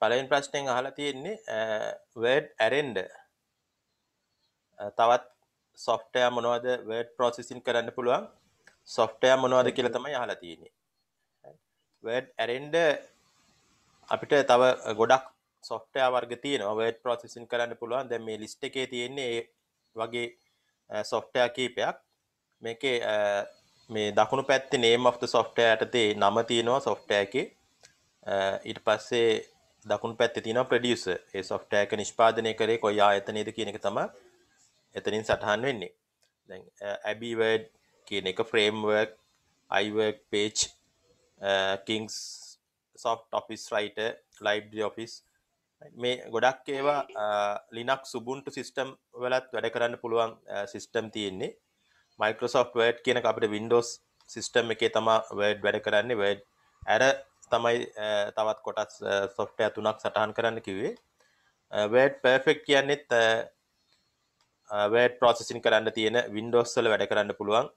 පලයින් ප්‍රශ්නයෙන් අහලා තියෙන්නේ වඩ් ඇරෙන්ඩ තවත් සොෆ්ටය මොනවද වඩ් පෝසිසින් කරන්න පුළුවන් සොෆ්ටය මොනවද කියල තමයි අහලා තියෙන්නේ වඩ් ඇරෙන්ඩ අපිට තව ගොඩක් සොෆ්ටය වර්ග තියන වඩ් පෝසිසින් කරන්න පුළුවන් දැ මේ ලිස්ට එකේ තියෙන්නේ වගේ සොෆ්ටය කීපයක් මේකේ මේ දකුණු පැත්ති නේම් of සොෆ්ටය ඇතේ නම තියෙනවා සොෆ්ටය එක ඊට පස්සේ දකුණු පැත්තේ තියෙනවා ප්‍රොඩියුසර්. ඒ software එක නිෂ්පාදනය කරේ කොයි ආයතනයේද කියන එක තමයි එතනින් සටහන් වෙන්නේ. දැන් Abbey Word කියන එක framework, iWork page, Kings soft office writer, library office මේ ගොඩක් ඒවා Linux Ubuntu system වලත් වැඩ කරන්න පුළුවන් system තියෙන්නේ. Microsoft Word කියන එක අපිට Windows system එකේ තමයි Word වැඩ කරන්නේ. Word අර තමයි තවත් කොටස් සොෆ්ට ඇතුනක් සටහන් කරන්න කිවේ වැඩ් පෆෙක් කියන්නෙත් වැඩ් පෝසෙසින් කරන්න තියෙන වින්ඩෝස්සල වැඩ කරන්න පුළුවන්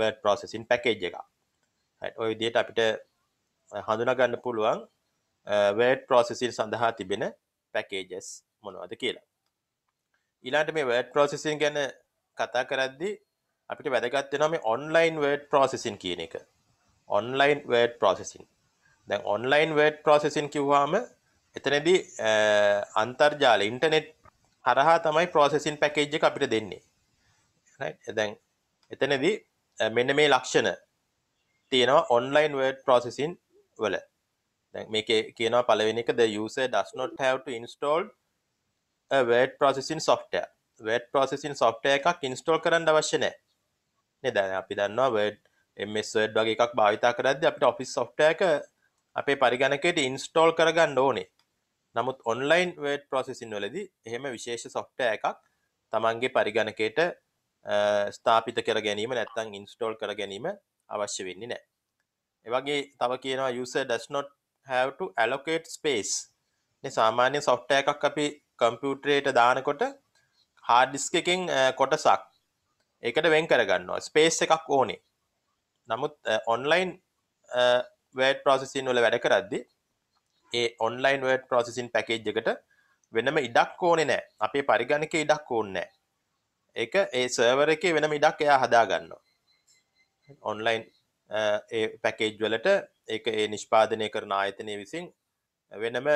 වැඩ් පෝසෙසින් පැකේජ් එක ඔය විදියට අපිට හඳුනගන්න පුළුවන් වැඩ් පෝසෙසින් සඳහා තිබෙන පැකේජස් මොනවද කියලා ඉලාට මේ වැඩ් පෝසෙසින් ගැන කතා කරද්දි අපිට වැදගත්ත නම ඔන්ලයින් වැඩ් පෝසෙසින් කියන එක ඔන්ලයින් වර්ඩ් ප්‍රොසෙසින් දැන් ඔන්ලයින් වර්ඩ් ප්‍රොසෙසින් කිව්වාම එතනදී eh, අන්තර්ජාල ඉන්ටනෙට් හරහා තමයි ප්‍රොසෙසින් පැකේජ් එක අපිට දෙන්නේ දැන් එතනදී eh, මෙන්න මේ ලක්ෂණ තියෙනවා ඔන්ලයින් වර්ඩ් ප්‍රොසෙසින් වල මේක කියනවා පලවෙනික the user does not have to install a word processing software word processing software එකක් install කරන්න අවශ්‍ය නැහැ නේද අපි දන්නවා word එමස්ඩ් වගේ එකක් භාවිතා කරද අපිට ඔෆිස් සොෆ්ටක අපේ පරිගණකයට ඉන්ස්ටෝල් කරගන්න ඕනේ නමුත් ඔන්ලයින් වේට පොසෙසින් වලදි එහෙම විශේෂ සොෆ්ට එකක් තමන්ගේ පරිගණකයට ස්ථාපිත කර ගැනීම නැත්තං ඉන්ස්ටෝල් කර ගැනීම අවශ්‍ය වෙන්නේ නෑ එවගේ තව කියනවා use does not have to allocate space සාමාන්‍ය සොෆ්ට එකක් අපි කම්පියුටරේට දානකොට හාඩිස්කකින් කොටසක් එකට වෙන් කරගන්නවා ස්පේස් එකක් ඕනේ නමුත් ඔන්ලයින් වැඩ ප්‍රසිසින් වල වැඩ කරද්දි ඒ ඔන්ලයින් වැඩ ප්‍රසිසින් පැකේජ් එකට වෙනම ඉඩක් ඕනෙ නෑ අපේ පරිගණක ඉඩක් ඕන්නෑ එක ඒ සර්වර එක වෙනම ඉඩක් එයා හදාගන්න ඔන්ලයින් පැකේජ් වලට ඒ ඒ නිෂ්පාදනය කරන ආයතනය විසින් වෙනම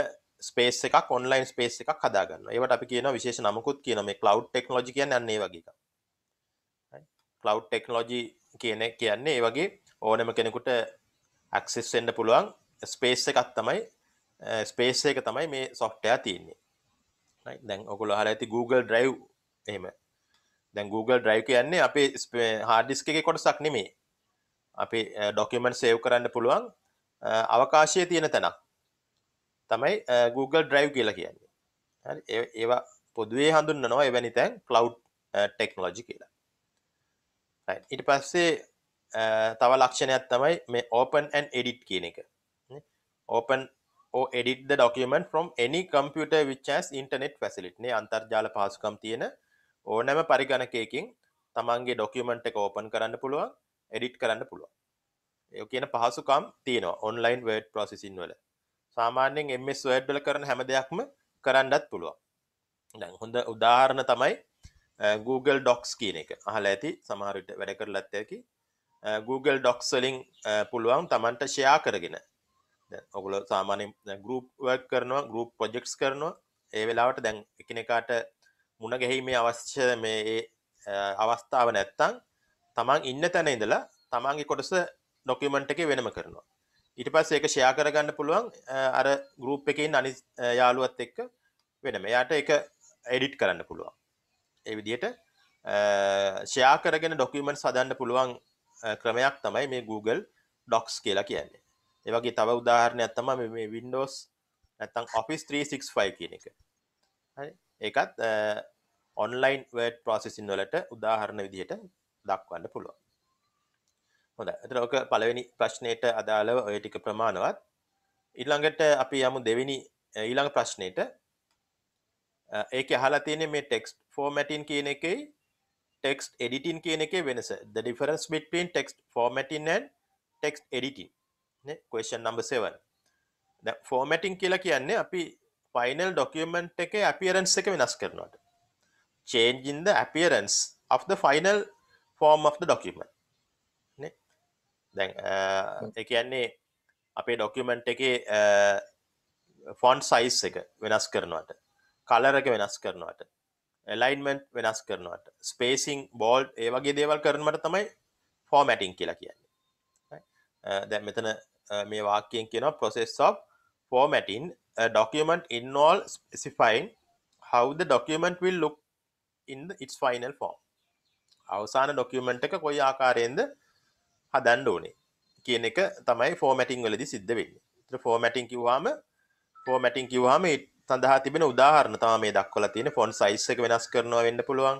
ස්පේස් එකක් ඔන්ලයින් ස්පේස් එකක් හදාගන්න ඒවට අපි කියන විශේෂ නමකුත් කියන මේ කලව් ටෙක්නෝජි කියන්න යන්නේ වගේ කලව් ටෙක්නෝජී කියන කියන්නේ ඒ වගේ ඕනම කෙනෙකුට ඇක්සිස් වෙන්න පුළුවන් ස්පේස් එකත් තමයි ස්පේස් එක තමයි මේ සොෆ්ටයා තියන්නේ දැන් ඔකුල හර ඇති Google ඩ්‍රව් එහෙම දැන් Google ඩ්‍රයි් කියන්නේ අපේ හාඩිස්ක එක කොටසක් නෙමේ අපි ඩොකමෙන්ට් සේව් කරන්න පුළුවන් අවකාශය තියෙන තැනක් තමයි Google ඩ්‍රයිව් කියලා කියන්නේ ඒවා පොදුවේ හඳුන්න නො එවැනි තැන් කලව් ටෙක්නෝජි කියලා ඉට පස්සේ තව ලක්ෂණයක් තමයි මේ ඕපන් ඇන් එඩිට් කියන එක open edit the document from any computer which has internet facility නේ අන්තර්ජාල පහසුකම් තියෙන ඕනෑම පරිගණකයකින් තමන්ගේ ડોකියුමන්ට් එක ඕපන් කරන්න පුළුවන් එඩිට් කරන්න පුළුවන් ඒ කියන පහසුකම් තියෙනවා ඔන්ලයින් වර්ඩ් ප්‍රොසෙසින් වල සාමාන්‍යයෙන් MS Word වල කරන හැම දෙයක්ම කරන්නත් පුළුවන් දැන් හොඳ උදාහරණ තමයි Google ඩොක්ස් කියන එක අහල ඇති සමහරට වැඩ කරලත් ඇකි Google ඩොක්ස්ලින් පුළුවන් තමන්ට ෂයා කරගෙන ඔගුල සාමානෙන් ගරුප්වක් කරනවා ගරුප් ප්‍රජෙක්ස් කරනවා ඒ වෙලාවට දැන් එකනෙකාට මුණ ගැහීමේ අවශ්‍ය මේ අවස්ථාව නැත්තං තමන් ඉන්න තැන ඉඳලා තමන්ගේ කොටස ඩොකිමෙන්ට් එක වෙනම කරනවා ඉට පස් ඒක ෂයා කරගන්න පුළුවන් අර ගරුප් එකින් අනි යාළුවත් එක්ක වෙනම යාට එක එඩිට් කරන්න පුළුවන් එවිදියට ෂයා කරගෙන ඩොකමට සදන්න පුළුවන් ක්‍රමයක් තමයි මේ Google ඩොක්ස් කියලා කියන්නේ ඒවගේ තව උදාහරණයක් තම මේ Windows නැතම් Office 365 කියන එක ඒකත් ඔන්ලයින් වැඩ් ප්‍රසිසින් වලට උදාහරණ විදිහට දක්වන්න පුළුවන් හොඳ එතන ඔක පළවෙනි ප්‍රශ්නයට අදාළව ඔය ටික ප්‍රමාණවත් ඊළඟට අපි යමු දෙවෙනි ඊළඟ ප්‍රශ්නයට ඒක අහලා තියෙන මේ ටෙක්ස් ෆෝමැටින් කියන එකයි ටෙක්ස් එඩිටින් කියන එක වෙනස ද ඩිෆරන්ස් බිටවීන් ටෙක්ස් ෆෝමැටින් ටෙක්ස් එඩිටින් කේෂන් නම්බ7 ෆෝමැටින් කියලා කියන්නේ අපි ෆයිනල් ඩොකමෙන්ට් එක අපියරන්ස් එක වෙනස් කරනට චේන්ජින්ද අපියරන්ස් of the final form of the document දැන් එකන්නේ අපේ ඩොකමෙන්ට් එක ෆොන්් සයිස් එක වෙනස් කරනවට කලරක වෙනස් කරනවට එලයින්මෙන්ට් වෙනස් කරනවට ස්පේසිං බෝල්් ඒ වගේ දේවල් කරනට තමයි ෆෝමැටිං කියලා කියන්නේ uh, දැ මෙතන uh, මේ වාකයෙන් කියෙන process of formatting a document in all specifying how the document will look in the, its final form අවසාන ඩොකමෙන්ට් එක කොයි ආකාරයෙන්ද හදන්ඩ ඕනේ කියන එක තමයි ෆෝමැටිං වලදි සිද්ධ වෙන්න ෆෝමැටිං කිවවාම ෆෝමැටිං කිවවාම සඳහා තිබෙන උදාහරණ තම මේ දක්වල තියෙන ෆොන් සයිස් එක වෙනස් කරනවා වෙන්න පුළුවන්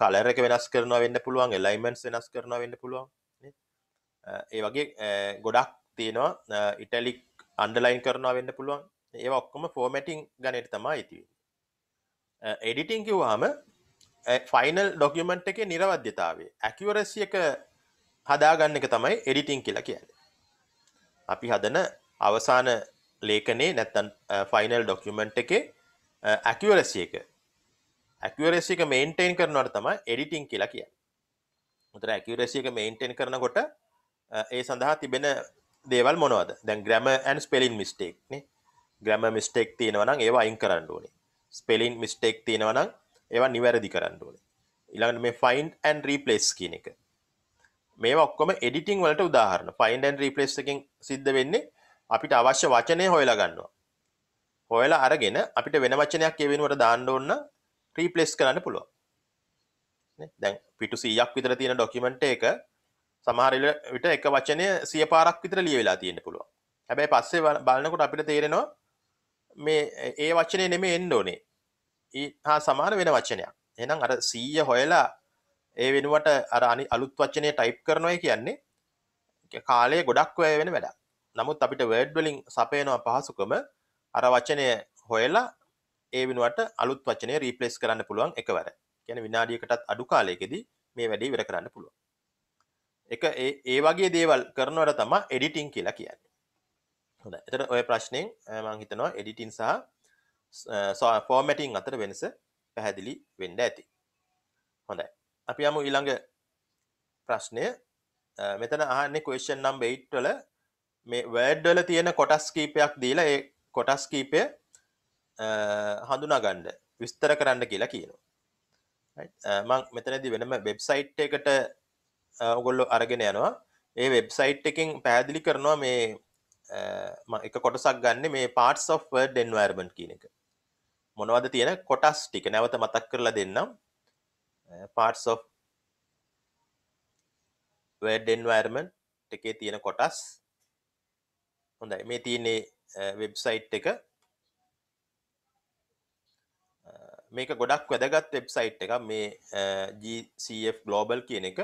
කලර එක වෙනස් කරනවා වෙන්න පුළුවන් එලයිමන්ස් වෙනස් කරනවා වෙන්න පුළුවන් ඒ වගේ ගොඩක් තියෙනවා ඉටලික් අන්ඩලයින් කරනවා වෙන්න පුළුවන් ඒ ඔක්කොම ෆෝමැටිං ගනයට තමා ඉතිව එඩිටිං කිව්වාම ෆයිනල් ඩොක්යමන්ට් එක නිරවද්‍යතාවේ ඇකිවරසි එක හදාගන්න එක තමයි එඩිටිං කියලා කියන්න අපි හදන අවසාන ලේකනේ නැත්තන් ෆයිනල් ඩොක්කමට් එක ඇකවරසි එක ඇකවරසි එක මේන්ටේන් කරනවට තම එඩිටිං කියලා කිය මුතර ඇකවරසි එක මේන්ටේන් කරනකොට ඒ සඳහා තිබෙන දේවල් මොනවද දැන් ග්‍රම ඇන් ස්පෙලින් මිස්ටේක්න ග්‍රම මිස්ටෙක් තියෙනවනම් ඒවා අයින් කරන්න ඕනේ ස්පෙලින් මිස්ටෙක් තියෙනවනම් ඒවා නිවැරදි කරන්න ඕනේ ඉළඟට මේ ෆයින්් ඇන් රීපලස් කියන එක මේ ඔක්කොම එඩිටිං වලට උදාහරන ෆයින්ඩන් රීපලස් එකින් සිද්ධ වෙන්නේ අපිට අවශ්‍ය වචනය හොයලා ගන්නවා. හොයලා අරගෙන අපිට වෙන වචනයක් ඒ වෙනුවට දාන්න ඕන රීප්ලේස් කරන්න පුළුවන්. දැන් පිටු 100ක් විතර තියෙන ડોකියුමන්ට් එක සමහර විට එක වචනය 100 පාරක් විතර ලියවිලා තියෙන්න පුළුවන්. හැබැයි පස්සේ බලනකොට අපිට තේරෙනවා මේ ඒ වචනේ නෙමෙයි එන්න ඕනේ. හා සමාන වෙන වචනයක්. එහෙනම් අර 100 හොයලා ඒ වෙනුවට අර අලුත් වචනය ටයිප් කරනවා කියන්නේ කාලය ගොඩක් වැය වෙන වැඩක්. නමුත් අපිට වඩ් වලින් සපයනවා පහසුකම අර වචනය හොයලා ඒ වෙනුවට අලුත් වචනය රීප්ලේස් කරන්න පුළුවන් එකවර ගැන විනාඩියකටත් අඩු කාලයකෙදී මේ වැඩේ විර කරන්න පුළුවන් එක ඒ වගේ දේවල් කරනවට තමා එඩිටිං කියලා කියන්න හොඳ එතට ඔය ප්‍රශ්නයෙන් මං හිතනවා එඩිටින් සහ ෆෝමැටිං අතර වෙනස පැහැදිලි වෙන්ඩ ඇති හොඳයි අපි යමු ඊළඟ ප්‍රශ්නය මෙතන ආන්නේ කේෂන් නම් 8 වල මේ වඩ්වල තියෙන කොටස් කීපයක් දීලා ඒ කොටස් කීපය හඳුනාගණ්ඩ විස්තර කරන්න කියලා කියනවා මං මෙතනදි වෙනම වෙබ්සයිට් එකට ඔගොල්ලො අරගෙන යනවා ඒ වෙබ්සයිට් එකින් පැහැදිලි කරනවා මේ එක කොටසක් ගන්න මේ පාට් සොෆ්වර් ඩෙන්වර්බන්් කියන එක මොනවද තියෙන කොටස් ටික නැවත මතක් කරලා දෙන්නම් පාට් සොෆ් ඩෙන්වර්මන් එකේ තියෙන කොටස් හොඳයි මේ තියන්නේ වෙබ්සයිට් එක මේක ගොඩක් වැදගත් වෙබ්සයිට් එක මේ GCF ගලෝබල් කියන එක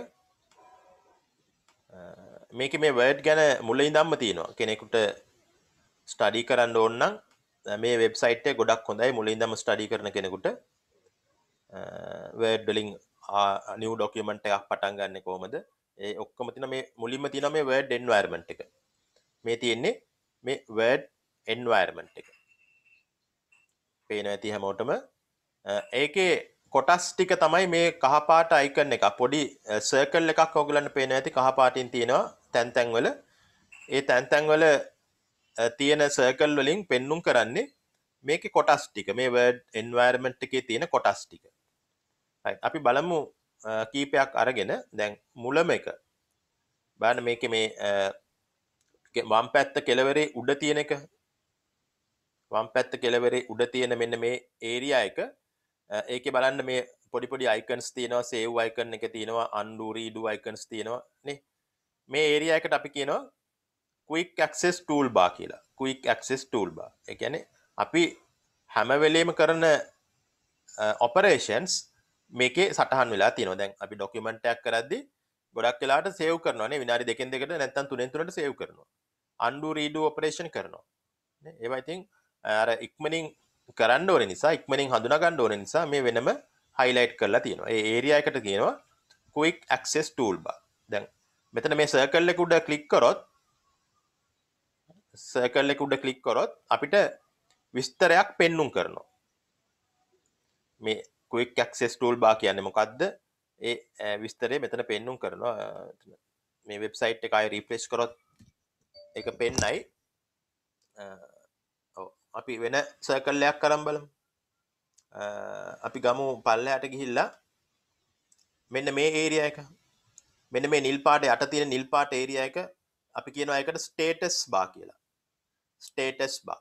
මේක මේ වඩ් ගැන මුල ඉදම්ම තියෙනවා කෙනෙකුට ස්ටඩි කරන්න ඕන්නම් මේ වෙබ්සයිට් ගොඩක් හොඳයි මුල ඉදම ස්ටඩි කරන කෙනෙකුට වඩ්ඩලින් නිව ඩොකමට එකක් පටන් ගන්න කොමද ඒ ඔක්කම තින මේ මුලින්ම තින මේ වඩ් ඩෙන්වර්මට එක මේ තියෙන්නේ මේ වඩ් එන්වර්මට් එක පේන ඇති හැමෝටම ඒකේ කොටස් ටික තමයි මේ කහපාට අයිකන් එක පොඩි සර්කල් එකක් ඔගලන්න පේන ඇති කහපාටින් තියෙනවා තැන්තැන්වල ඒ තැන්තැන්වල තියෙන සර්කල් වලින් පෙන්නුම් කරන්නේ මේක කොටස් ටික මේ වඩ් එන්වර්මට් එකේ තියෙන කොටස් ටික අපි බලමු කීපයක් අරගෙන දැන් මුලම එක බාන මේක මේ වම් පැත්ත කෙලවරේ උඩ තියෙන එක වම් පැත්ත කෙලවරේ උඩ තියෙන මෙන්න මේ ඒරියා එක ඒක බලන්න මේ පොඩිපොඩි අයිකන්ස් තියෙනවා සේව් අයිකන් එක තියෙනවා අන්ඩු රීඩු අයිකන්ස් තියෙනවා නේ මේ ඒරියා එකට අපි කියනවා quick access toolbar කියලා quick access toolbar ඒ කියන්නේ අපි හැම වෙලේම කරන ඔපරේෂන්ස් මේකේ සටහන් වෙලා තියෙනවා දැන් අපි ඩොකියුමන්ට් එකක් කරද්දී ගොඩක් වෙලාට සේව් කරනවානේ විනාඩි දෙකෙන් දෙකට නැත්තම් තුනෙන් තුනට සේව් කරනවා අන්ඩු රීඩු ඔපරේෂන් කරනවා ඒවයිතින් ඇර ඉක්මනින් කරන්න ඕන නිසා ඉක්මනින් හඳුනගන්න ඕන නිසා මේ වෙනම හයිලයිට් කරලා තියෙනවා ඒ ඒරියකට කියනවා කුයික් ඇක්සෙස් ටූල් බා දැන් මෙතන මේ සර්කල්ලෙකුඩ කලික් කරොත් සර්කල්ලෙකුඩ කලික් කරොත් අපිට විස්තරයක් පෙන්නුම් කරනවා මේ කුයික් ඇක්සෙස් ටූල් බා කියන්න මොකක්ද ඒ විස්තරය මෙතන පෙන්නුම් කරනවා මේ වෙබ්සයිට් එකයි රීපලේස් කරොත් එක පෙන්නයි අපි වෙන සකල්ලයක් කරම් බලම් අපි ගමු පල්ලහට ගිහිල්ලා මෙන්න මේ ඒරිය එක මෙන්න මේ නිල්පාට යට තියෙන නිල්පාට ඒරිය එක අපි කියනවා එකට ස්ටේටස් බා කියලා ස්ටේටස් බා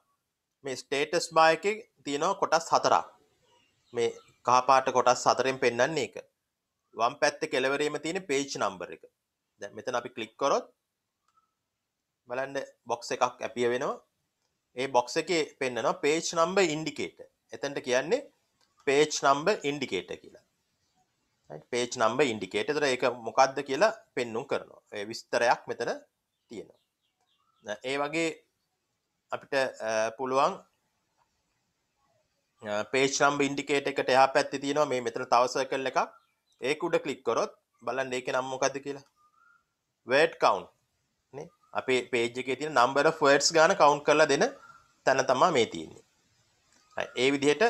මේ ස්ටේටස් බා එක තියෙනවා කොටස් හතරක් මේ කහපාට කොටස් හතරෙන් පෙන්න්නේ එක වම් පැත්ත කෙලවරීම තියෙන පේච් නම්බර එක දැ මෙතන අපි කලික් කොරොත් බලන්ඩ බොක්ස එකක් ඇපිය වෙනවා ඒ බොක්ස එක පෙන්න්නනවා පේච් නම්බ ඉන්ඩිකේට එතැන්ට කියන්නේ පේච් නම්බ ඉන්ඩිකේට කියලා පේච් නම්බ ඉන්ඩිකේට තර එක මොකක්ද කියලා පෙන්නුම් කරනවා විස්තරයක් මෙතන තියෙනවා ඒ වගේ අපිට පුළුවන් පේච් නම්බ ඉන්ඩිකේට එකට එහා පැත්ති තියෙනවා මේ මෙතන තවස කරල එකක් ඒක උඩ කලික් කොරොත් බලන් ඒක නම්මොකද කියලා වඩ් කවන්් අපේ පේජ් එකේ තියෙන number of words ගාන count කරලා දෙන තැන තමයි මේ තියෙන්නේ. ඒ විදිහට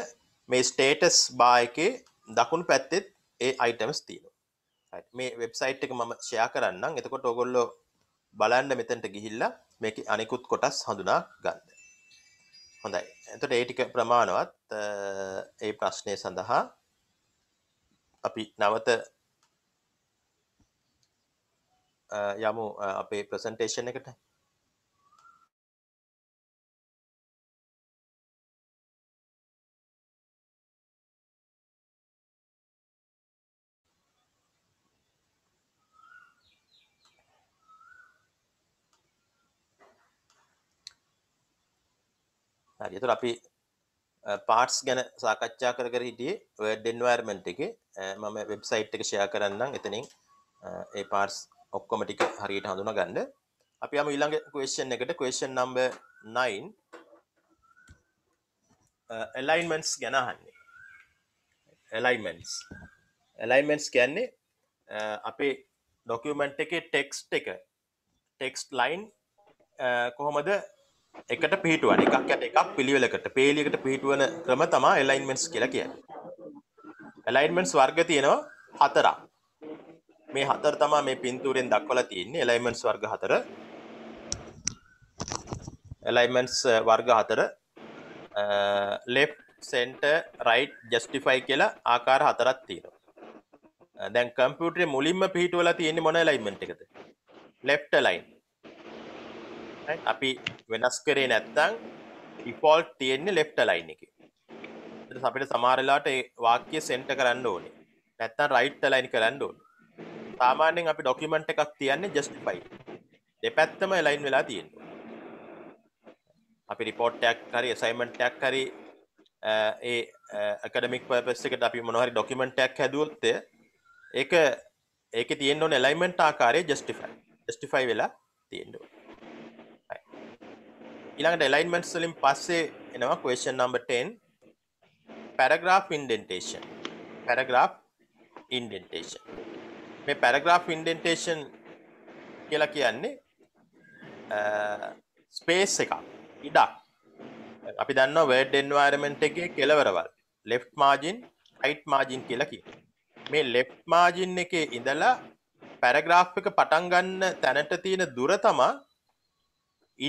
මේ status bar එකේ දකුණු පැත්තෙත් ඒ items තියෙනවා. මේ website එක මම share කරන්නම්. එතකොට ඔයගොල්ලෝ බලන්න මෙතනට ගිහිල්ලා මේකේ අනිකුත් කොටස් හඳුනා ගන්න. හොඳයි. එතකොට ඒ ටික ප්‍රමාණවත් ඒ ප්‍රශ්නය සඳහා අපි නැවත යමු අපේ ප්‍රසන්ටේෂන් එකට හරි එතකොට අපි පාර්ට්ස් ගැන සාකච්ඡා කර කර හිටියේ Word environment එකේ මම වෙබ්සයිට් එක ෂෙයා කරන්නම් එතනින් ඒ පාර්ට්ස් ඔක්කොම ටික හරියට හඳුනගන්න. අපි යමු ඊළඟ question එකට question number 9 uh, alignments ගැන අහන්නේ. alignments. alignments කියන්නේ uh, අපේ document එකේ text එක text line uh, කොහොමද එකට පිහිටුවන එකක් යට එකක් පිළිවෙලකට පේලියකට පිහිටුවන ක්‍රම තමා එලයින්මෙන්ස් කියලා කිය එලයින්මෙන්ස් වර්ග තියෙනවා හතරක් මේ හතර තමා මේ පින්තූරෙන් දක්වලා තියෙන්නේ එලයිමන්ස් වර්ග හතර එලයිමන්ස් වර්ග හතර ලෙප් සෙන්ට රයිට් ජස්ටිෆයි කියලා ආකාර හතරක් තියෙනවා දැන් කම්පියුටරේ මුලින්ම පිහිටුවලා තියෙන්නේ මොන එලයිමන්ට් එකද ලෙෆ්ට් ලයින් අපි වෙනස් කරේ නැත්තම් ඩිෆෝල්ට් තියෙන්නේ ලෙෆ්ට් ලයින් එකේ අපිට සමහරලාට ඒ වාක්‍ය සෙන්ට කරන්න ඕනේ නැත්තම් රයිට් ලයින් කරන්න ඕනේ සාමාන්‍යෙන් අපි ඩොකිමට එකක් තියන්නේ ජස්ටිපයි දෙපැත්තම එලයින් වෙලා තියෙන් අපි රිපෝට්ටයක් හරි සයිමන්ටයක් හරි ඒ කඩමික් පපස්සකට අපි මොනහරි ඩොකිමටයක් හැදුවොත්තය ඒක ඒක තියෙන් ඕන එලයිමෙන්ට් ආකාරය ජස්ටිෆයි ජස්ටිෆයි වෙලා තියෙන්ඩ ඉළඟට එලයින්මෙන්ට් සලින් පස්සේ එනවා කවේෂන් නම්බටෙන් paragraph indentation paragraph indentation මේ පැරග්‍රාෆ් ඉන්ඩෙන්ටේෂන් කියලා කියන්නේ ස්පේස් එකක් ඉඩක් අපි දන්න වැඩ් එන්වර්මෙන්ට් එකේ කෙලවරවල් ලෙෆ් මාජින් හයිට් මාජින් කියලකි මේ ලෙෆ් මාජින් එකේ ඉඳලා පැරග්‍රාෆ් එක පටන් ගන්න තැනට තියෙන දුර තමා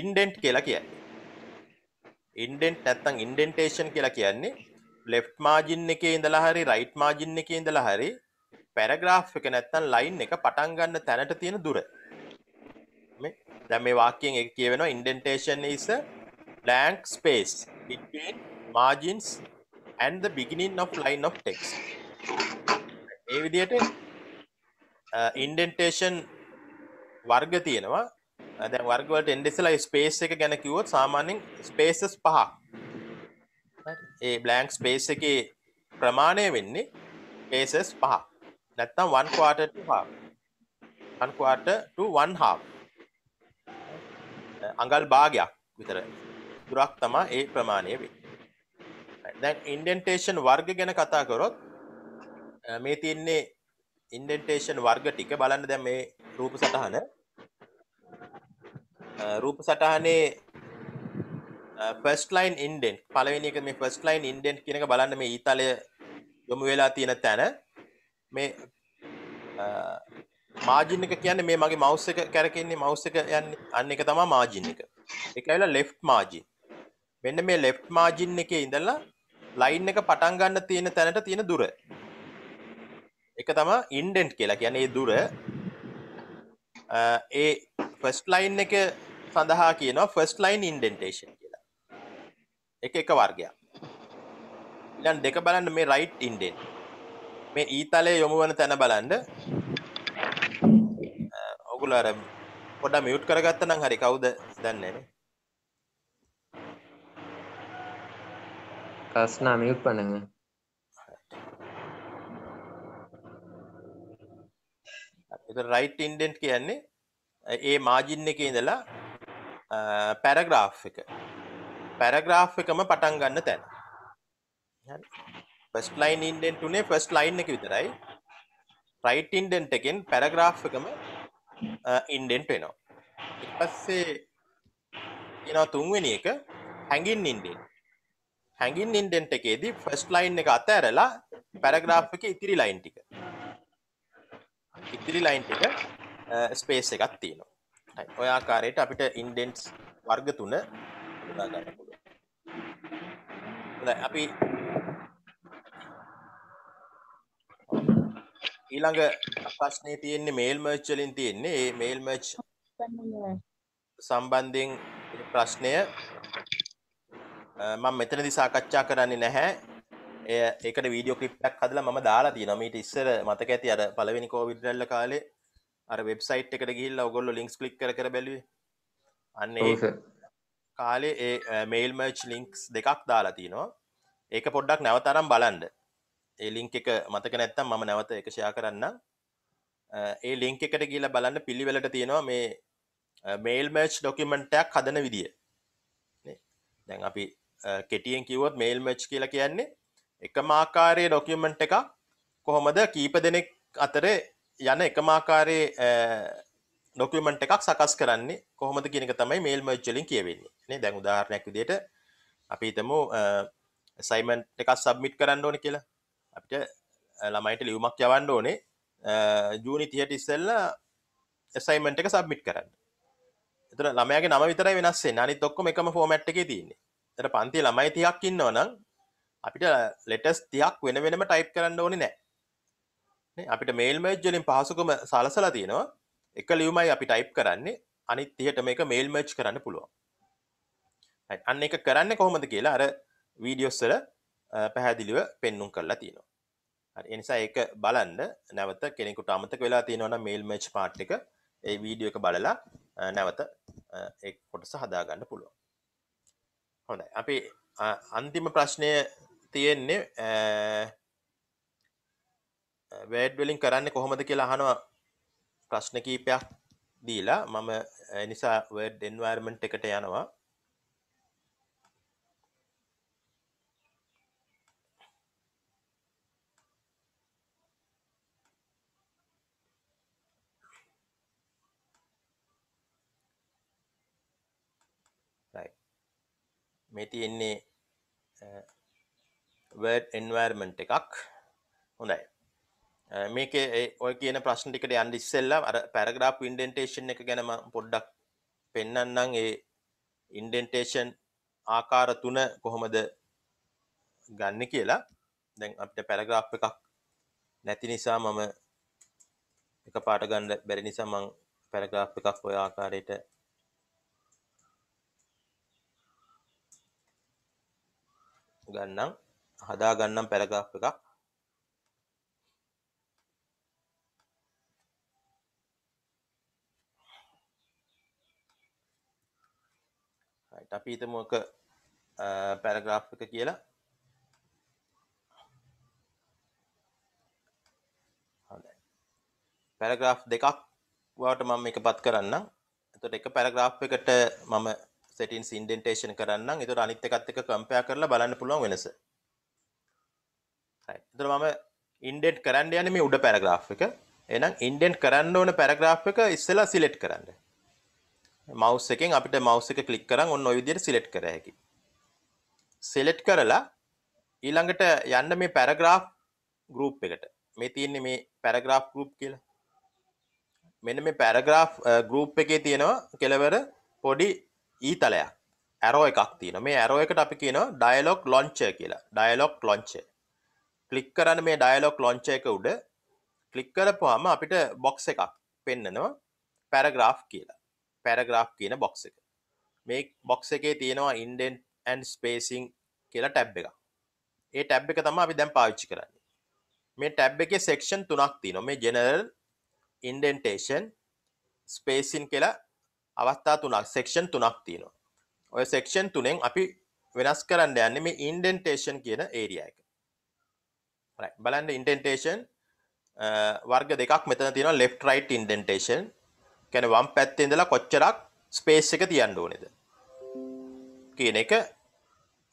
ඉන්ඩෙන්ට් කියලා කියන්නේ ඉන්ඩෙන්ට් නැත්තම් ඉන්ඩෙන්ටේෂන් කියලා කියන්නේ ලෙෆ් මාජින් එකේ ඉඳලා හරි රයිට් මාජින් එකේ ඉඳලා හරි පැරග්‍රාෆ් එක නැත්තන් ලයින් එක පටන්ගන්න තැනට තියෙන දුර දැම මේ වාකයෙන් එක කියවෙන ඉන්ඩෙන්ටේෂන් is blank space between margins and the beginning of line of text ඒ විදියට ඉන්ඩෙන්ටේෂන් වර්ග තියෙනවා ඇ වර්ගවට එන්ඩෙසලා ස්පේස් එක ගැන කිවොත් සාමාන්‍යෙන් ස්පේසස් පහ ඒ බ්ලෑන්ක් ස්පේස් එක ප්‍රමාණය වෙන්නේ පේසස් පහ නැත්තම් 1 quarter to half 1 quarter to 1 half අඟල් භාගයක් විතර දුරක් තමයි ඒ ප්‍රමාණය වෙන්නේ දැන් ඉන්ඩෙන්ටේෂන් වර්ග ගැන කතා කරොත් මේ තියන්නේ ඉන්ඩෙන්ටේෂන් වර්ග ටික බලන්න දැන් මේ රූප සටහන රූප සටහනේ ෆස්ට ලයින් ඉන්ඩෙන්ට් පළවෙනි එක මේ ෆස්ට ලයින් ඉන්ඩෙන්ට් කියන එක බලන්න මේ ඊතලය යොමු වෙලා තියෙන තැන මේ මාජින එක කියන්නේ මේ මගේ මවස් එක කැරකෙන්නේ මවස් එක යන්න අන්න එක තමා මාජින් එක එක ඇවිලා ලෙෆ් මාජින් මෙන්න මේ ලෙෆ් මාජින් එක ඉඳලා ලයින් එක පටන් ගන්න තියෙන තැනට තියෙන දුර එක තමා ඉන්ඩෙන්ට් කියලා කියන්නේ ඒ දුර ඒ ෆස්ට ලයින් එක සඳහා කියනවා ෆස්ට ලයින් ඉන්ඩෙන්ටේෂන් කියලා එක එක වර්ගයක් ඉලන් දෙක බලන්න මේ රයිට් ඉන්ඩෙන්ට් මේ ඊතලය යොමු වන තැන බලන්ඩ ඔගුල අර පොඩ මියුට් කරගත්ත නම් හරි කවුද දන්නේ ප්‍රශ්නා මියුට් පනඟ රයිට් ඉන්ඩෙන්ට් කියන්නේ ඒ මාජින් එක ඉඳලා පැරග්‍රාෆ් එක පැරග්‍රාෆ් එකම පටන් ගන්න තැන ෆස්ට් ලයින් ඉන්ඩෙන්ට් උනේ ෆස්ට් ලයින් එක විතරයි රයිට් ඉන්ඩෙන්ට් එකෙන් පැරග්‍රාෆ් එකම ඉන්ඩෙන්ට් වෙනවා ඊට පස්සේ එනවා තුන්වෙනි එක හැඟින් ඉන්ඩෙන්ට් හැඟින් ඉන්ඩෙන්ට් එකේදී ෆස්ට් ලයින් එක අතහැරලා පැරග්‍රාෆ් එකේ ඉතිරි ලයින් ටික ඉතිරි ලයින් ටික ස්පේස් එකක් තියෙනවා ඔය ආකාරයට අපිට ඉන්ඩෙන්ට්ස් වර්ග තුන ගන්න පුළුවන් අපි ඊළඟ ප්‍රශ්නේ තියෙන්නේ මේල් මර්ච් වලින් තියෙන්නේ මේ මේල් මර්ච් සම්බන්ධයෙන් ප්‍රශ්නය මම මෙතනදී සාකච්ඡා කරන්නේ නැහැ. එය ඒකට වීඩියෝ ක්ලිප් එකක් හදලා මම දාලා තියෙනවා. මීට ඉස්සර මතක ඇති අර පළවෙනි කොවිඩ් රැල්ල කාලේ අර වෙබ්සයිට් එකට ගිහිල්ලා ඔයගොල්ලෝ ලින්ක්ස් ක්ලික් කර කර බැලුවේ. අන්න ඒ කාලේ ඒ මේල් මර්ච් ලින්ක්ස් දෙකක් දාලා තිනවා ඒක පොඩ්ඩක් නැවතරම් බලන්ඩ ඒ ලිංක එක මතක නැත්තම් මම නැවත එකෂයා කරන්න ඒ ලිංක එකට කියලා බලන්න පිළිවෙලට තියෙනවා මේ මේල් මච් ඩොකිමෙන්ටයක් හදන විදිිය දැන් අපි කෙටියෙන් කිවොත් මේල් මච් කියලා කියන්නේ එක මාකාරය ඩොකියමෙන්ට් එක කොහොමද කීප දෙනෙක් අතර යන එක මාකාරයේ ඩොකමෙන්ට් එකක් සකස් කරන්නේ කොහොමද කියනක තමයි මේල් මච්චලින් කියවෙන්නේ නේ දැන් උදාහරණයක් විදියට අපිතම සයිමන්් එකක් සබ්මිට් කරන්න ඕන කියලා අපිට ළමයිට ලියුමක් යවන්න ඕනේ ජූනි තිහට ඉස්සල්ල එසයිමෙන්ට් එක සබ්මිට් කරන්න එතර ළමයගේ නම විතර වෙනස්සේ අනි තොක්කොම එකම ෆෝමට් එක තියන්නේ තර පන්ති ළමයි තියක් ඉන්නවනම් අපිට ලෙටස් තියක් වෙන වෙනම ටයිප් කරන්න ඕනි නෑ අපිට මේල් මේජ්ජලින් පහසුකම සලසලා තියෙනවා එක ලියුමයි අපි ටයිප් කරන්නේ අනිත් තිහට මේක මේල් මර්ච් කරන්න පුළුවන් අන්න එක කරන්න කොහොමද කියලා අර වීඩියෝස්සල පැහැදිලිව පෙන්නුම් කරලා තියෙනවා හරි එනිසා ඒක බලන්න නැවත කෙනෙකුට අමතක වෙලා තියෙනවා නම් මේල් මැච් පාට් එක ඒ වීඩියෝ එක බලලා නැවත ඒ කොටස හදා ගන්න පුළුවන් හොඳයි අපි අන්තිම ප්‍රශ්නය තියෙන්නේ වේඩ් වලින් කරන්නේ කොහොමද කියලා අහනවා ප්‍රශ්න කීපයක් දීලා මම නිසා වඩ් එන්වර්මෙන්ට් එකට යනවා මේ තියෙන්නේ වඩ් එන්වර්මන්ට් එකක් හොඳයි මේක ඔය කියන ප්‍රශ්න ටිකට යන්න ඉස්සෙල්ලා අර පැරග්‍රාෆ් ඉන්ඩෙන්ටේෂන් එක ගැන මම පොඩ්ඩක් පෙන්වන්නම් ඒ ඉන්ඩෙන්ටේෂන් ආකාර තුන කොහොමද ගන්න කියලා දැන් අපිට පැරග්‍රාෆ් එකක් නැති නිසා මම එකපාරට ගන්න බැරි නිසා මම පැරග්‍රාෆ් එකක් ඔය ආකාරයට ගන්නම් හදා ගන්නම් පැරග්‍රාෆ් එකක් අපි හිතමුක පැරග්‍රාෆ් එක කියලා පැරග්‍රාෆ් දෙකක් වාට මම එක පත් කරන්න එතට එක පැරග්‍රාෆ් එකට මම settings indentation කරන්නම්. ඒතකොට අනිත් එකත් එක්ක compare කරලා බලන්න පුළුවන් වෙනස. right. ඒතකොට මම indent කරන්න යන්නේ මේ උඩ paragraph එක. එහෙනම් indent කරන්න ඕන paragraph එක ඉස්සෙල්ලා select කරන්න. mouse එකෙන් අපිට mouse එක click කරන් ඔන්න ඔය විදිහට select කර හැකියි. select කරලා ඊළඟට යන්න මේ paragraph group එකට. මේ තියෙන්නේ මේ paragraph group කියලා. මෙන්න මේ paragraph group එකේ තියෙනවා කෙලවර පොඩි ඊතලයක් ඇරෝ එකක් තියෙන මේ ඇරෝ එකට අපි කියන ඩයලොක් ලොංචය කියලා ඩයලොක් ලොංචේ ක්ලික් කරන්න මේ ඩයලොක් ලොංචය එක උඩ ක්ලික් කරපුවාම අපිට බොක්ස් එකක් පෙන්නනවා පැරග්‍රාෆ් කියලා පැරග්‍රාෆ් කියන බොක්ස එක මේ බොක්ස එකේ තියෙනවා ඉන්ඩෙන්ට් ඇන් ස්පේසිං කියලා ටැබ් එක ඒ ටැබ් එක තම අපි දැම් පාවිච්චි කරන්නේ මේ ටැබ් එක සෙක්ෂන් තුනක් තියනවා මේ ජෙනරල් ඉන්ඩෙන්ටේෂන් ස්පේසින් කියලා අවස්ථා තුනක් සෙක්ෂන් තුනක් තියෙනවා. ඔය සෙක්ෂන් තුනෙන් අපි වෙනස් කරන්න යන්නේ මේ ඉන්ඩෙන්ටේෂන් කියන ඒරියා එක. right බලන්න ඉන්ඩෙන්ටේෂන් වර්ග දෙකක් මෙතන තියෙනවා left right indentation කියන්නේ වම් පැත්තේ ඉඳලා කොච්චරක් space එක තියන්න ඕනේද කියන එක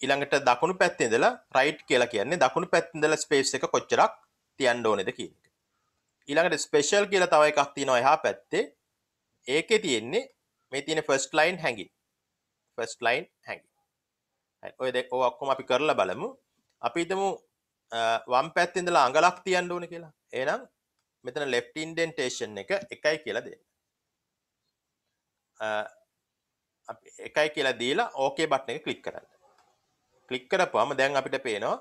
ඊළඟට දකුණු පැත්තේ ඉඳලා right කියලා කියන්නේ දකුණු පැත්තේ ඉඳලා space එක කොච්චරක් තියන්න ඕනේද කියන එක ඊළඟට special කියලා තව එකක් තියෙනවා එහා පැත්තේ ඒකේ තියෙන්නේ මේ තියෙන ෆස්ට් ලයින් හැඟි ෆස්ට් ලයින් හැඟි ඔය දෙ ඔක්කොම අපි කරලා බලමු අපි හිතමු වම් පැත්තිඳලා අඟලක් තියන්න ඕන කියලා ඒනම් මෙතන ලෙෆ්ට ඉන්ඩෙන්ටේෂන් එක එකයි කියලා දෙන්න එකයි කියලා දීලා ඕකේ බට්න එක කලික් කරන්න කලික් කරපුවාම දැන් අපිට පේනවා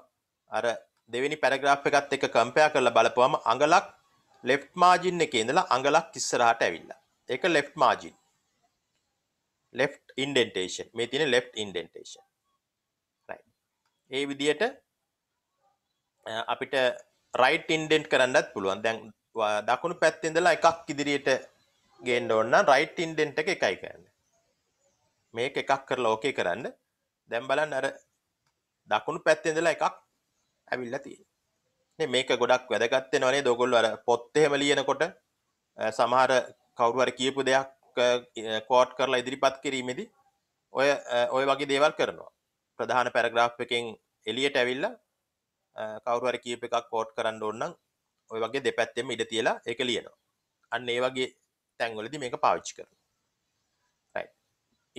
අර දෙවෙනි පැරග්‍රාප් එකත් එක කම්පයා කරලා බලපුවාම අඟලක් ලෙෆ්ට් මාජින් එක ඉඳලා අඟලක් ඉස්සරහට ඇවිල්ලා ඒක ලෙෆ්ට් මාජින් left indentation මේ තියෙන left indentation right ඒ විදිහට අපිට right indent කරන්නත් පුළුවන් දැන් දකුණු පැත්තේ ඉඳලා එකක් ඉදිරියට ගේන්න ඕන නම් right indent එක එකයි කරන්න මේක එකක් කරලා okay කරන්න දැන් බලන්න අර දකුණු පැත්තේ ඉඳලා එකක් ඇවිල්ලා තියෙනවා නේ මේක ගොඩක් වැදගත් වෙනවා නේද ඔයගොල්ලෝ අර පොත් එහෙම ලියනකොට සමහර කවුරු හරි කියපු දෙයක් කෝට් කරලා ඉදිරිපත් කිරීමේදී ඔය ඔය වගේ දේවල් කරනවා ප්‍රධාන පැරග්‍රාප් එකෙන් එලියට ඇවිල්ල කවරුවර කීප එකක් කෝට් කරන්න ඕන්නම් ඔය වගේ දෙපැත්තෙම ඉඩ තියලා එක ලියනවා අන්න ඒ වගේ තැන්වලදි මේක පාවිච්චි කර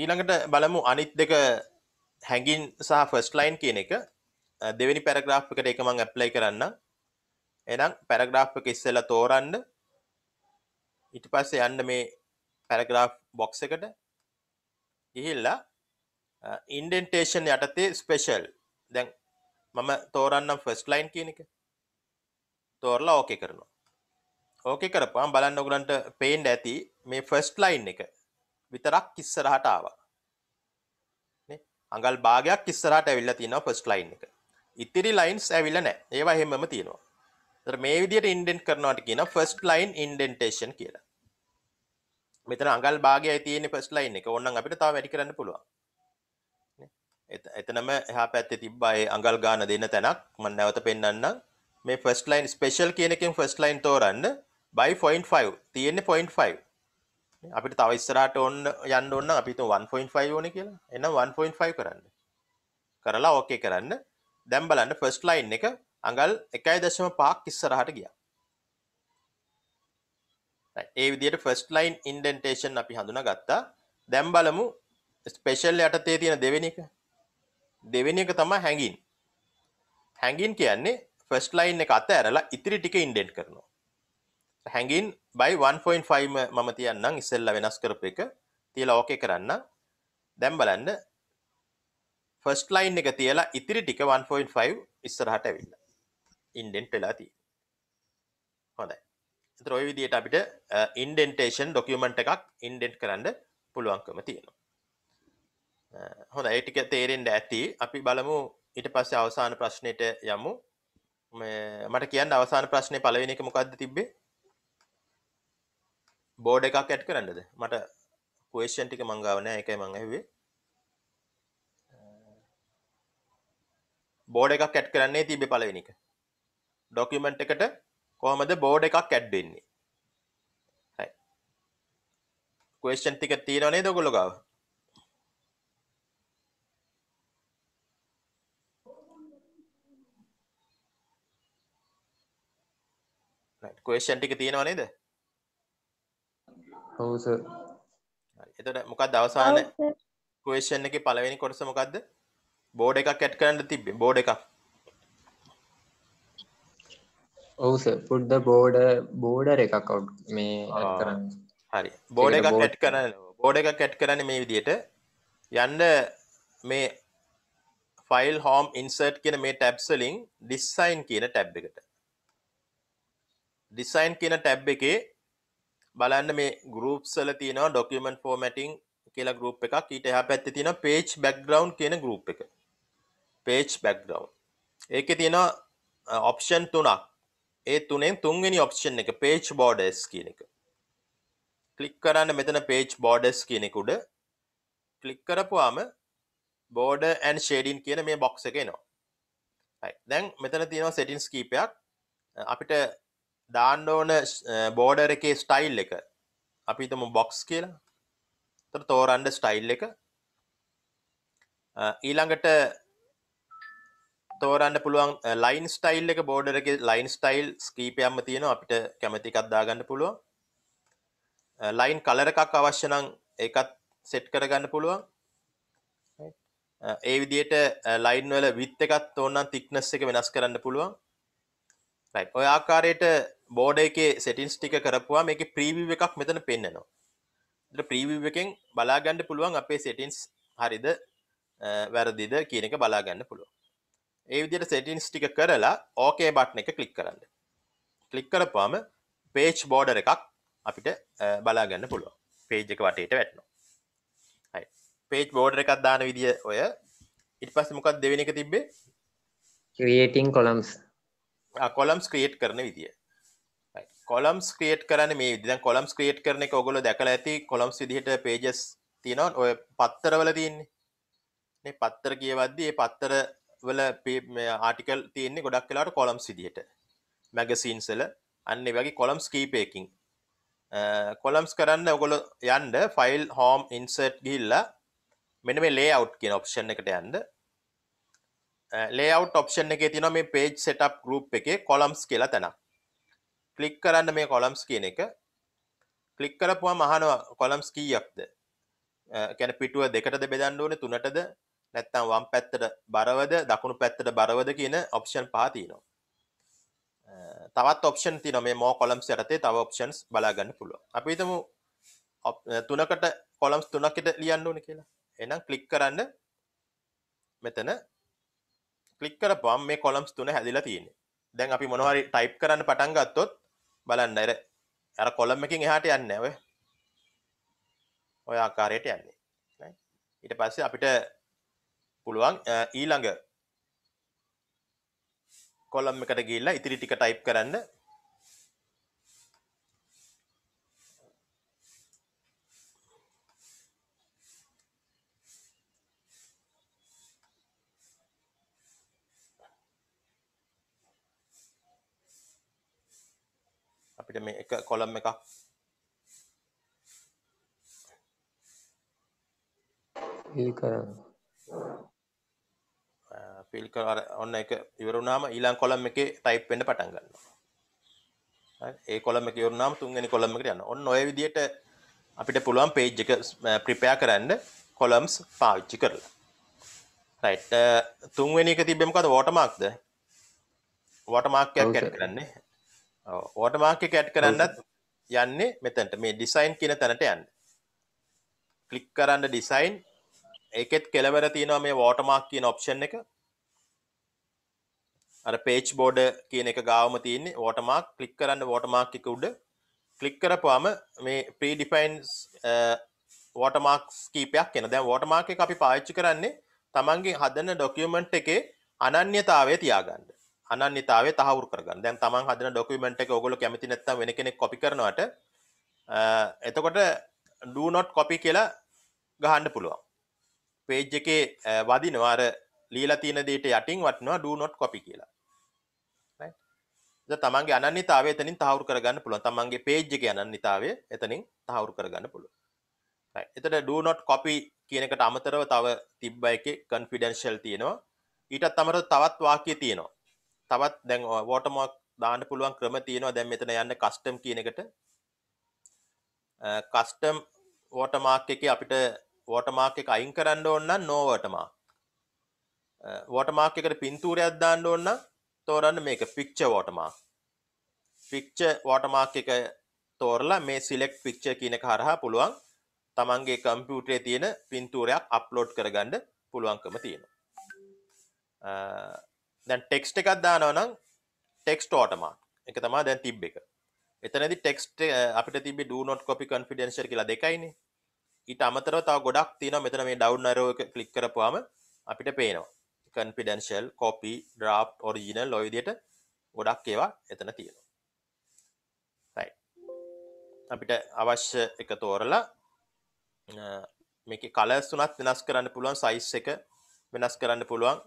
ඊළඟට බලමු අනිත් දෙක හැඟින් සහ ෆස්ට ලයින් කියන එක දෙවැනි පැරග්‍රාප් එකට එකමං ඇප්ලයි කරන්න එනම් පැරග්‍රාප් එක ඉස්සෙල්ල තෝරන්න ඉට පස්සේ යන්න මේ පැරග්‍රා් බොක්ස එකට ගිහිල්ලා ඉන්ඩෙන්ටේෂන් යටතේ ස්පේෂල් දැන් මම තෝරන්නම් ෆස්ට ලයින් කියන එක තෝරලා ඕකෙ කරනවා ඕකෙ කරපාම් බලන්න ඔගලන්ට පේන්ඩ ඇති මේ ෆස්ට ලයින් එක විතරක් ඉස්සරහට ආවා අඟල් භාගයක් ඉස්සරහට ඇවිල්ල තියෙනවා ෆස්ට ලයින් එක ඉතිරි ලයින්ස් ඇවිල්ල නෑ ඒවා හෙමම තියෙනවා මේ විදියට ඉන්ඩෙන්ට් කරනවාට කියන ෆස්ට ලයින් ඉන්ඩෙන්ටේෂන් කියලා මෙතන අඟල් භාගයයි තියෙන්නේ ෆස්ට් ලයින් එක. ඕනනම් අපිට තව වැඩි කරන්න පුළුවන්. එතනම එහා පැත්තේ තිබ්බා ඒ අඟල් ගාන දෙන්න තැනක්. මම නැවත පෙන්වන්නම්. මේ ෆස්ට් ලයින් ස්පෙෂල් කියන එකෙන් ෆස්ට් ලයින් තෝරන්න by 0.5 තියෙන්නේ 0.5. අපිට තව ඉස්සරහට ඕන්න යන්න ඕන අපි හිතමු 1.5 ඕනේ කියලා. එහෙනම් 1.5 කරන්න. කරලා ඕකේ කරන්න. දැන් බලන්න ෆස්ට් ලයින් එක අඟල් 1.5ක් ඉස්සරහට ගියා. ඒ විදියට ෆස්ට ලයින් ඉන්ඩෙන්ටේෂන් අපි හඳුන ගත්තා දැම් බලමු ස්පේෂල් යටතේ තියෙන දෙවෙනි එක දෙවෙනි එක තමා හැඟින් හැඟින් කියන්නේ ෆස්ට ලයින් එක අත ඇරලා ඉතිරි ටික ඉන්ඩෙන්ට් කරනවා හැඟින් බයි 1.5 මම තියන්නම් ඉස්සෙල්ල වෙනස් කරපු එක තියලා ඕකේ කරන්න දැම් බලන්න ෆස්ට ලයින් එක තියලා ඉතිරි ටික 1.5 ඉස්සරහට ඇවිල්ලා ඉන්ඩෙන්ට් වෙලා තිය හොඳයි එතකොට ওই විදිහට අපිට ඉන්ඩෙන්ටේෂන් ડોකියුමන්ට් එකක් ඉන්ඩෙන්ට් කරන්න පුළුවන්කම තියෙනවා. හොඳයි ඒ ටික තේරෙන්න ඇති. අපි බලමු ඊට පස්සේ අවසාන ප්‍රශ්නෙට යමු. මට කියන්න අවසාන ප්‍රශ්නේ පළවෙනි එක මොකද්ද තිබ්බේ? බෝඩ් එකක් ඇඩ් කරන්නද? මට ක්වෙස්චන් ටික මං ගාව නෑ. ඒකයි මං ඇහුවේ. බෝඩ් එකක් ඇඩ් කරන්නේ තිබ්බේ පළවෙනි එක. ડોකියුමන්ට් එකට කොහොමද බෝඩ් එකක් ඇඩ් වෙන්නේ හරි ක්වෙස්චන් ටික තියෙනව නේද ඔයගොල්ලෝ ගාව රයිට් ක්වෙස්චන් ටික තියෙනව නේද ඔව් සර් හරි එතකොට මොකක්ද අවසාන ක්වෙස්චන් එකේ පළවෙනි කොටස මොකද්ද බෝඩ් එකක් ඇඩ් කරන්න තිබ්බේ බෝඩ් එකක් ඔවුස පුඩ්ද බෝඩ බෝඩර් එකක් කව් මේ කරන්න හරි බෝඩ එකක් කැට් කරන බෝඩ එක කැට් කරන මේ විදියට යන්න මේ ෆයිල් හෝම් ඉන්සර්ට් කියෙන මේ ටැබ්සලින් ඩිස්සයින් කියන ටැබ් එකට ඩිසයින් කියන ටැබ් එකේ බලන්න මේ ගරුප් සල තියන ඩොකමෙන්ට ෆෝමටිං කියලා ගරුප් එකක් ඊට එහ පැත්ති තියෙන පේච් බැක්ග්‍රවන්් කියන ගරුප් එක පේච් බැක්ග්‍රවන්් ඒක තියෙන ඔප්ෂන් තුනක් ඒ තුනෙන් තුන්වෙනි ඔප්ෂන් එක page borders කියන එක. ක්ලික් කරන්න මෙතන page borders කියන එක උඩ ක්ලික් කරපුවාම border and shading කියන මේ box එක එනවා. හරි. දැන් මෙතන තියෙනවා settings කීපයක්. අපිට දාන්න ඕන border එකේ style එක. අපි හිතමු box කියලා. එතකොට තෝරන්න style එක. ඊළඟට තෝරන්න පුළුවන් ලයින් ස්ටයිල් එක බෝඩර එක ලයින් ස්ටයිල් ස්කීපයම්ම තියෙන අපිට කැමති එකක් දාගන්න පුළුවන් ලයින් කලර එකක් අවශ්‍ය නම් ඒකත් සෙට් කරගන්න පුළුවන් ඒ විදියට ලයින් වල විත් එකත් ඕනනම් තික්නස් එක වෙනස් කරන්න පුළුවන් රයිට් ඔය ආකාරයට බෝඩ එකේ සෙටින්ස් ටික කරපුවා මේකේ ප්‍රීවිව් එකක් මෙතන පෙන්නනවා ඒතර ප්‍රීවිව් එකෙන් බලා ගන්න පුළුවන් අපේ සෙටින්ස් හරිද වැරදිද කියන එක බලා ගන්න පුළුවන් ඒ විදිහට සෙටින්ස් ටික කරලා ඕකේ බට්න එක ක්ලික් කරන්න ක්ලික් කරපුවාම පේජ් බෝඩර් එකක් අපිට බලාගන්න පුළුවන් පේජ් එක වටේට වැටනවා පේජ් බෝඩර් එකක් දාන විදිිය ඔය ඉට පස්ස මොකක් දෙවෙන එක තිබ්බේ ක්‍රේටිං කොලම්ස් කොලම්ස් ක්‍රියට් කරන විදිිය කොලම් ස්ක්‍රේට් කරන මේ විදි කොලම් ස්ක්‍රේට් කරන එක ඔගොල දැකල ඇති කොලම්ස් විදිහට පේජස් තියෙනවන් ඔය පත්තරවල තියන්නේ පත්තර කියවද්දී පත්තර වල ආටිකල් තියන්නේ ගොඩක් කලාට කොලම් සිදිහට මැගසින්සල අන්න වගේ කොලම්ස් කීපයකින් කොලම්ස් කරන්න ඔගොල යන්ඩ ෆයිල් හෝම් ඉන්සට් ගිල්ලා මෙන මේ ලේ අවට් කියෙන ඔප්ෂණ එකට යන්ඩ ලේව් ඔප්ෂන් එක තින මේ පේජ් සටප් ගරුප් එක කොලම්ස් කියලා තැන කලික් කරන්න මේ කොලම්ස් කියන එක කලික් කරපුවා මහනවා කොලම්ස් කීයක්ද කැන පිටුව දෙකටද බෙදන්න ඕන තුනටද නැත්තම් වම් පැත්තට බරවද දකුණු පැත්තට බරවද කියන ඔප්ෂන් පහ තියෙනවා තවත් ඔප්ෂන් තින මේ මෝ කොලම්ස් යටතේ තව ඔප්ෂන්ස් බලාගන්න පුළුව අපි හිතමු තුනකට කොලම්ස් තුනකට ලියන්න ඕන කියලා එනම් ක්ලික් කරන්න මෙතන ක්ලික් කර පම් මේ කොලම්ස් තුන හැදිලා තියෙන දැන් අපි මොනහරි ටයිප් කරන්න පටන් ගත්තොත් බලන්න එර අර කොලම් එකින් එහාට යන්නේ ඔය ඔය ආකාරයට යන්නේ ඊට පස්සේ අපිට පුළුවන් ඊළඟ කොලම් එකට ගිහිල්ලා ඉතිරි ටික ටයිප් කරන්න අපිට මේ එක කොලම් එකක් ඉලි කරන්න ෆිල් කර ඔන්න එක ඉවරුණාම ඊළං කොලම් එකේ ටයිප් වෙන්න පටන් ගන්නවා ඒ කොලම් එක ඉවරුණාම තුන්වෙනි කොලම් එකට යනවා ඔන්න ඔය විදිහට අපිට පුළුවන් page එක prepare කරන්න columns පාවිච්චි කරලා right තුන්වෙනි එක තිබ්බේ මොකද watermarkද watermark එකක් ඇඩ් කරන්නේ ඔව් watermark එක ඇඩ් කරන්නත් යන්නේ මෙතනට මේ design කියන තැනට යන්න click කරන්න design ඒකෙත් කෙලවර තියෙනවා මේ watermark කියන option එක අර page border කියන එක ගාවම තියෙන්නේ watermark click කරන්න watermark එක උඩ click කරපුවාම මේ predefined watermarks කීපයක් එන. දැන් watermark එක අපි පාවිච්චි කරන්නේ තමන්ගේ හදන document එකේ අනන්‍යතාවය තියාගන්න. අනන්‍යතාවය තහවුරු කරගන්න. දැන් තමන් හදන document එක ඔයගොල්ලෝ කැමති නැත්නම් වෙන කෙනෙක් copy කරනවට එතකොට do not copy කියලා ගහන්න පුළුවන්. page එකේ වදිනවා අර ලීලා තියෙන දෙයට යටින් වටනවා do not copy කියලා. තමන්ගේ අනන්‍යතාවය එතනින් තහවුරු කරගන්න පුළුවන්. තමන්ගේ page එකේ අනන්‍යතාවය එතනින් තහවුරු කරගන්න පුළුවන්. right. එතන do not copy කියන එකට අමතරව තව තිබ්බ එකේ confidential තියෙනවා. ඊටත් අමතරව තවත් වාක්‍ය තියෙනවා. තවත් දැන් watermark දාන්න පුළුවන් ක්‍රම තියෙනවා. දැන් මෙතන යන්න custom කියන එකට custom watermark එකේ අපිට watermark එක අයින් කරන්න ඕන නම් no watermark watermark එකට පින්තූරයක් දාන්න ඕන නම් තෝරන්න මේක පික්චර් watermark පික්චර් watermark එක තෝරලා මේ select picture කියන එක හරහා පුළුවන් තමන්ගේ කම්පියුටරේ තියෙන පින්තූරයක් අප්ලෝඩ් කරගන්න පුළුවන්කම තියෙනවා දැන් ටෙක්ස්ට් එකක් දානවා නම් ටෙක්ස්ට් watermark එක තමයි දැන් තිබ්බ එක එතනදි ටෙක්ස්ට අපිට තිබි ඩනොට කොපි කන්ෆිඩෙන්ශර් කියලා දෙකයිනේ ඊට අමතරව තා ගොඩක් තියෙන මෙතන මේ ඩව් නරෝ එක කලික් කරපුවාම අපිට පේනවා කන්ෆිඩන්ෂල් කොපි ඩ්‍රාප් ඔරිජිනල් ඔය විදියට ගොඩක් ඒවා එතන තියෙනවා අපිට අවශ්‍ය එක තෝරලා මේක කලස් වනත් වෙනස් කරන්න පුළුවන් සයිස් එක වෙනස් කරන්න පුළුවන්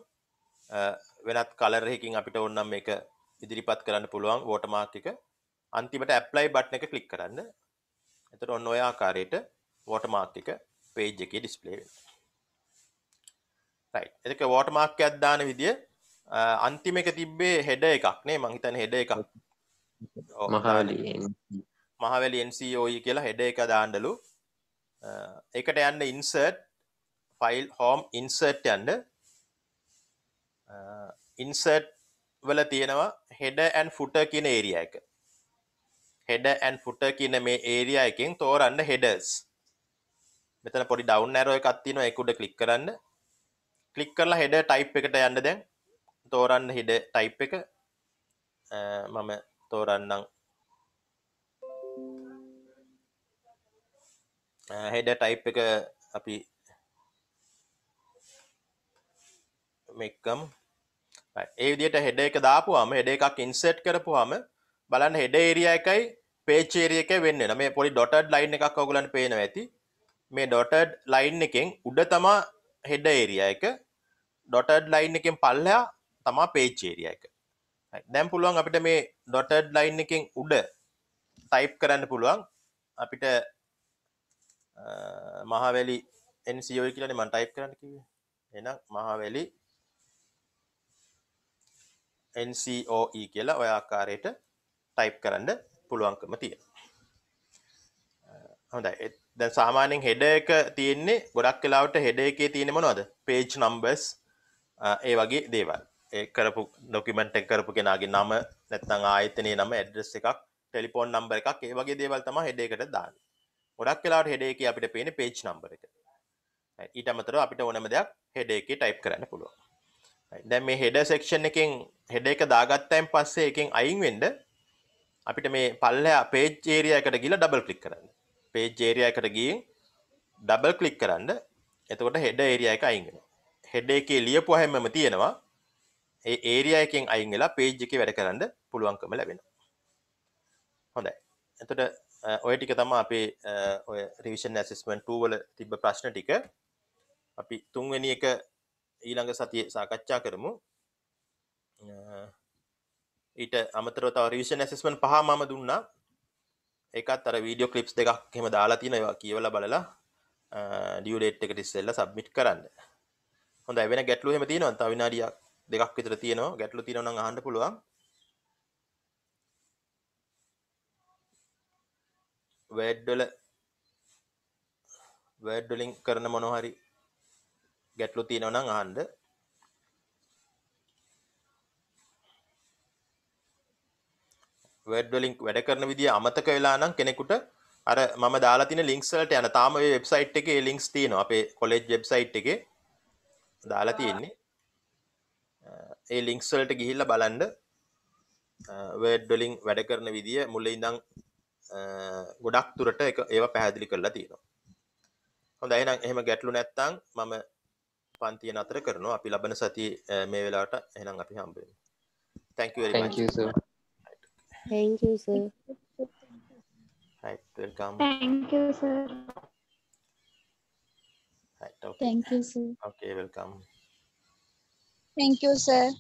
වෙනත් කලරයකින් අපිට ඔන්නම් එක ඉදිරිපත් කරන්න පුළුවන් වෝටමාක් එක අන්තිමට ඇප්ලයි බට්න එක කලික් කරන්න එතට ඔන්න ඔයා ආකාරයට වෝටමාක් එක පේජ් එක ඩිස්පලේ වෙනවා එක වෝටමාර්කයක් දාන විදිිය අන්තිම එක තිබ්බේ හෙඩ එකක්නේ මහිතන් හෙඩ එකක් මහවැලි එන්ෝයි e e කියලා හෙඩ එක දාණ්ඩලු එකට යන්න ඉන්සර්ට් ෆයිල් හෝම් ඉන්සර්ට් යන්න ඉන්සර්ට් වල තියෙනවා හෙඩ ඇන් ෆුට කියන ඒරිය එක හෙඩ ඇන් ෆුට කියන මේ ඒරියා එකෙන් තෝරන්න හෙඩස් මෙතන පොඩි ඩව් නැරෝ එකත්තින එකුඩ කලික් කරන්න කලික් කරලා හෙඩ ටයිප් එකට යන්න දැන් තෝරන්න හිඩ ටයිප් එක මම තෝරන්නම් හෙඩ ටයිප් එක අපි මෙක්කම් ඒ විදියට හෙඩ එක දාපුවාම හෙඩ එකක් ඉන්සෙට් කරපුවාම බලන්න හෙඩ ඒරියා එකයි පේචේරිය එක වෙන්න මේ පොඩි ඩොටඩ් ලයින් එකක් ඔගුලන් පේන ඇති මේ ඩොටඩ් ලයින් එකෙන් උඩ තමා හෙඩ ඒරියා එක ඩොටඩ් ලයින් එකෙන් පල්ලයා තමා පේච්චේරිය එක දැම් පුළුවන් අපිට මේ ඩොටඩ් ලයින් එකෙන් උඩ ටයිප් කරන්න පුළුවන් අපිට මහවැලි එන්සිෝ කියලන මන් ටයිප් කරන්න කිව එනම් මහවැලි NCOE කියලා ඔයාකාරයට ටයිප් කරන්න පුළුවන්කම තිය හොඳයි දැන් සාමානෙන් හෙඩ එක තියෙන්නේ ගොඩක් කලාවට හෙඩ එකේ තියෙන මොනවද පේජ් නම්බස් ඒ වගේ දේවල් ඒ කරපු ඩොකිමෙන්ට් එක කරපු කෙනාගේ නම නැත්නම් ආයතනයේ නම ඇඩ්‍රස් එකක් ටෙලිෆෝන් නම්බර් එකක් ඒ වගේ දේවල් තමයි හෙඩ් එකට දාන්නේ. ගොඩක් වෙලාවට හෙඩ් එකේ අපිට පේන්නේ page number එක. ඊට අමතරව අපිට ඕනම දෙයක් හෙඩ් එකේ type කරන්න පුළුවන්. දැන් මේ හෙඩර් සෙක්ෂන් එකෙන් හෙඩ එක දාගත්තයින් පස්සේ එකෙන් අයින් වෙන්න අපිට මේ පල්ලෙහා page area එකට ගිහලා double click කරන්න. page area එකට ගිහින් double click කරන්න. එතකොට header area එක අයින් වෙනවා. හෙඩ එකේ ලියපු හැමම තියෙනවා ඒ ඒරියා එකෙන් අයින් වෙලා page එකේ වැඩ කරන්න පුළුවන්කම ලැබෙනවා හොඳයි එතකොට ඔය ටික තමයි අපේ ඔය revision assessment 2 වල තිබ්බ ප්‍රශ්න ටික අපි තුන්වෙනි එක ඊළඟ සතියේ සාකච්ඡා කරමු ඊට අමතරව තව revision assessment පහ මම දුන්නා ඒකත් අර වීඩියෝ ක්ලිප්ස් දෙකක් එහෙම දාලා තියෙනවා කියවලා බලලා ඩියු ඩේට් එකට ඉස්සෙල්ලා සබ්මිට් කරන්න හොඳ වෙන ගැටලු හෙම තියෙනවා තව විනාඩිය දෙකක් විතර තියෙනවා ගැටලු තියෙනවා නම් අහන්න පුළුවන් වර්ඩ් වල වර්ඩ් වලින් කරන මොනවා හරි ගැටලු තියෙනවා නම් අහන්න වර්ඩ් වලින් වැඩ කරන විදිය අමතක වෙලා නම් කෙනෙකුට අර මම දාලා තියෙන ලින්ක්ස් වලට යන තාම මේ වෙබ්සයිට් එකේ ලින්ක්ස් තියෙනවා අපේ කොලෙජ් වෙබ්සයිට් එකේ දාලා තියෙන්නේ ඒ ලිංක්ස් වලට ගිහිල්ලා බලන්න වර්ඩ් වලින් වැඩ කරන විදිය මුල ඉඳන් ගොඩක් දුරට ඒක ඒවා පැහැදිලි කරලා තියෙනවා හොඳයි එහෙනම් එහෙම ගැටලු නැත්තම් මම පන්තිය නතර කරනවා අපි ලබන සතිය මේ වෙලාවට එහෙනම් අපි හම්බ වෙමු thank you very thank much you, sir. thank you sir right welcome thank you sir Right, okay. Thank you, sir. Okay, welcome. Thank you, sir.